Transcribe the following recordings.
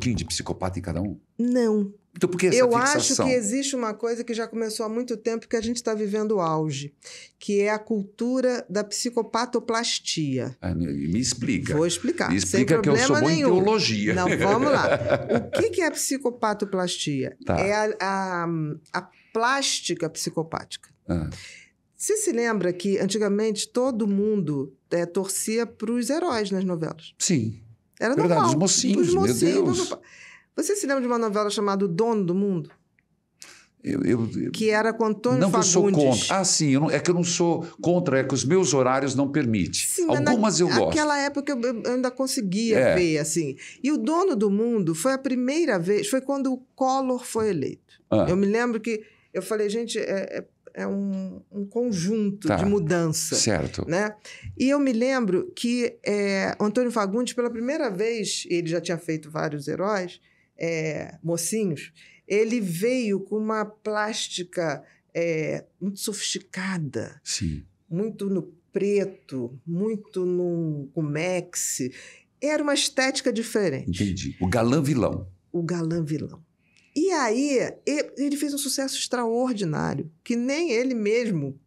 pouquinho de psicopata em cada um? Não. Então por que essa Eu fixação? acho que existe uma coisa que já começou há muito tempo que a gente está vivendo o auge, que é a cultura da psicopatoplastia. Ah, me explica. Vou explicar. Me explica Sem que eu sou bom nenhum. em teologia. Não, vamos lá. O que, que é a psicopatoplastia? Tá. É a, a, a, plástica psicopática. Ah. Você se lembra que antigamente todo mundo é, torcia para os heróis nas novelas? Sim. Era Verdade, normal. os mocinhos, os mocinhos meu Deus. Você se lembra de uma novela chamada O Dono do Mundo? Eu, eu, eu, que era com Antônio não Fagundes. Não eu sou contra. Ah, sim, não, é que eu não sou contra, é que os meus horários não permitem. Sim, Algumas na, eu gosto. Naquela época eu, ainda conseguia é. ver, assim. E o Dono do Mundo foi a primeira vez, foi quando o Collor foi eleito. Ah. Eu me lembro que eu falei, gente, é, é é um, um conjunto tá. de mudança. Certo. Né? E eu me lembro que é, Antônio Fagundes, pela primeira vez, ele já tinha feito vários heróis, é, mocinhos, ele veio com uma plástica é, muito sofisticada. Sim. Muito no preto, muito no comex. Era uma estética diferente. Entendi. O galã vilão. O galã vilão. E aí, ele fez um sucesso extraordinário, que nem ele mesmo.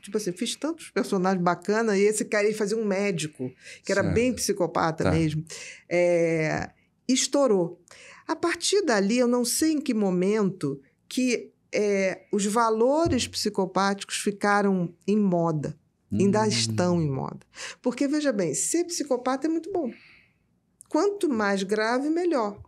Tipo assim, fiz tantos personagens bacanas e esse cara ia fazer um médico, que era bem psicopata tá. mesmo. É, estourou. A partir dali, eu não sei em que momento que é, os valores psicopáticos ficaram em moda. Hum. Ainda estão em moda. Porque, veja bem, ser psicopata é muito bom. Quanto mais grave, melhor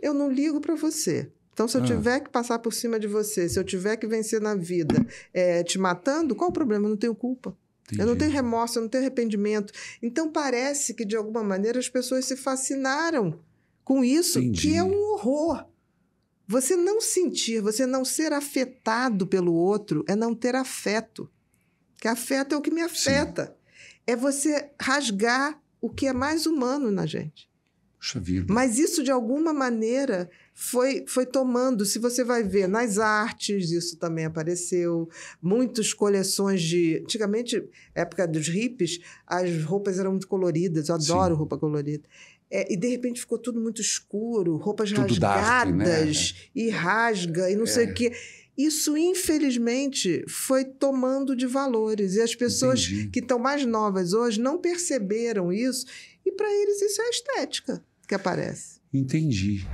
eu não ligo para você. Então, se eu ah. tiver que passar por cima de você, se eu tiver que vencer na vida é, te matando, qual o problema? Eu não tenho culpa. Entendi. Eu não tenho remorso, eu não tenho arrependimento. Então, parece que, de alguma maneira, as pessoas se fascinaram com isso, Entendi. que é um horror. Você não sentir, você não ser afetado pelo outro, é não ter afeto. Que afeto é o que me afeta. Sim. É você rasgar o que é mais humano na gente. Mas isso, de alguma maneira, foi, foi tomando. Se você vai ver nas artes, isso também apareceu. Muitas coleções de. Antigamente, época dos hippies, as roupas eram muito coloridas. Eu adoro Sim. roupa colorida. É, e de repente ficou tudo muito escuro, roupas tudo né? rasgadas né? e é. rasga e não é. sei o é. quê. Isso, infelizmente, foi tomando de valores. E as pessoas Entendi. que estão mais novas hoje não perceberam isso para eles isso é estética que aparece. Entendi.